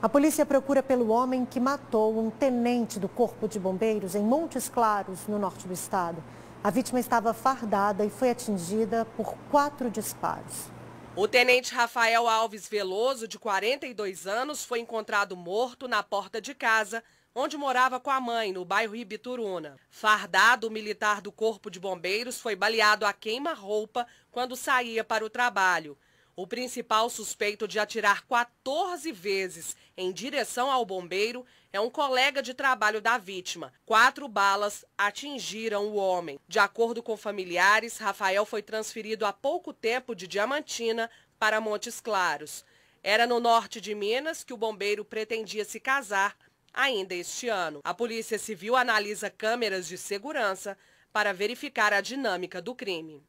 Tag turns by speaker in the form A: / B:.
A: A polícia procura pelo homem que matou um tenente do Corpo de Bombeiros em Montes Claros, no norte do estado. A vítima estava fardada e foi atingida por quatro disparos.
B: O tenente Rafael Alves Veloso, de 42 anos, foi encontrado morto na porta de casa, onde morava com a mãe, no bairro Ibituruna. Fardado, o militar do Corpo de Bombeiros foi baleado a queima-roupa quando saía para o trabalho. O principal suspeito de atirar 14 vezes em direção ao bombeiro é um colega de trabalho da vítima. Quatro balas atingiram o homem. De acordo com familiares, Rafael foi transferido há pouco tempo de Diamantina para Montes Claros. Era no norte de Minas que o bombeiro pretendia se casar ainda este ano. A Polícia Civil analisa câmeras de segurança para verificar a dinâmica do crime.